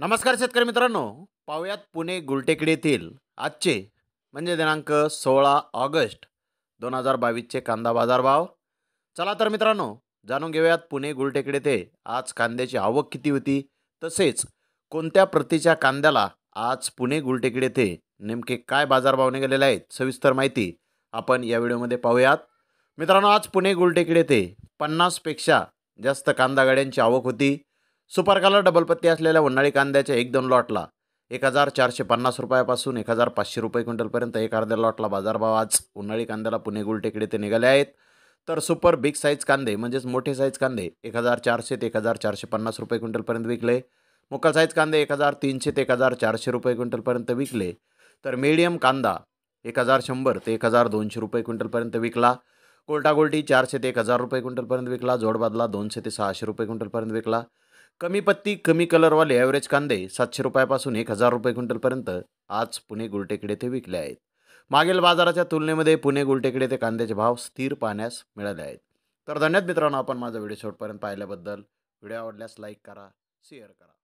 नमस्कार शेतकरी मित्रांनो पाहूयात पुणे गुलटेकडी येथील आजचे म्हणजे दिनांक सोळा ऑगस्ट दोन हजार बावीसचे कांदा बाजारभाव चला तर मित्रांनो जाणून घेऊयात पुणे गुलटेकडे ते आज कांद्याची आवक किती होती तसेच कोणत्या प्रतीच्या कांद्याला आज पुणे गुलटेकडे ते नेमके काय बाजारभाव निघालेले आहेत सविस्तर माहिती आपण या व्हिडिओमध्ये पाहूयात मित्रांनो आज पुणे गुलटेकडे ते पन्नासपेक्षा जास्त कांदा गाड्यांची आवक होती कलर डबल पत्ती असलेल्या उन्हाळी कांद्याच्या एक दोन लॉटला एक हजार चारशे पन्नास रुपयापासून एक हजार पाचशे रुपये क्विंटलपर्यंत एक अर्ध्या लॉटला बाजारभाव आज उन्हाळी कांद्याला पुणे गुलटेकडे ते निघाले आहेत तर सुपर बिग साईज कांदे म्हणजेच मोठे साईज कांदे एक हजार चारशे ते एक हजार चारशे पन्नास रुपये क्विंटलपर्यंत विकले मोकल साईज कांदे एक हजार तीनशे ते एक हजार चारशे रुपये क्विंटलपर्यंत विकले तर मीडियम कांदा एक हजार शंभर ते एक हजार दोनशे रुपये क्विंटलपर्यंत विकला गोल्टी चारशे ते एक हजार रुपये क्विंटलपर्यंत विकला जोडबादला दोनशे ते सहाशे रुपये क्विंटलपर्यंत विकला कमी पत्ती कमी कलरवाले ॲव्हरेज कांदे सातशे रुपयापासून एक हजार रुपये क्विंटलपर्यंत आज पुणे गुलटेकडे ते विकले आहेत मागील बाजाराच्या तुलनेमध्ये पुणे गुलटेकडे ते कांद्याचे भाव स्थिर पाहण्यास मिळाले आहेत तर धन्यवाद मित्रांनो आपण माझा व्हिडिओ शेवटपर्यंत पाहिल्याबद्दल व्हिडिओ आवडल्यास लाईक करा शेअर करा